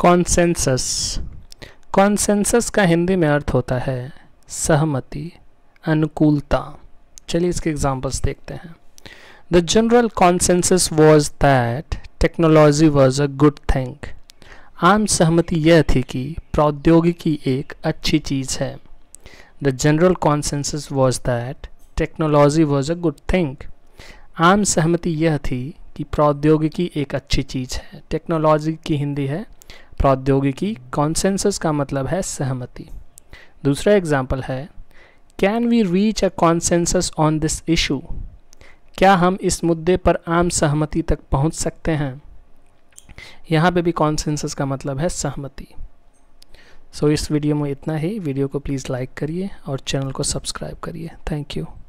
consensus consensus का हिंदी में अर्थ होता है सहमति अनुकूलता चलिए इसके एग्जांपल्स देखते हैं the general consensus was that technology was a good thing आम सहमति यह थी कि प्रौद्योगिकी एक अच्छी चीज़ है the general consensus was that technology was a good thing आम सहमति यह थी कि प्रौद्योगिकी एक अच्छी चीज़ है टेक्नोलॉजी की हिंदी है प्रौद्योगिकी कॉन्सेंसस का मतलब है सहमति दूसरा एग्जाम्पल है can we reach a consensus on this issue क्या हम इस मुद्दे पर आम सहमति तक पहुंच सकते हैं यहाँ पे भी कॉन्सेंसस का मतलब है सहमति सो so, इस वीडियो में इतना ही वीडियो को प्लीज़ लाइक करिए और चैनल को सब्सक्राइब करिए थैंक यू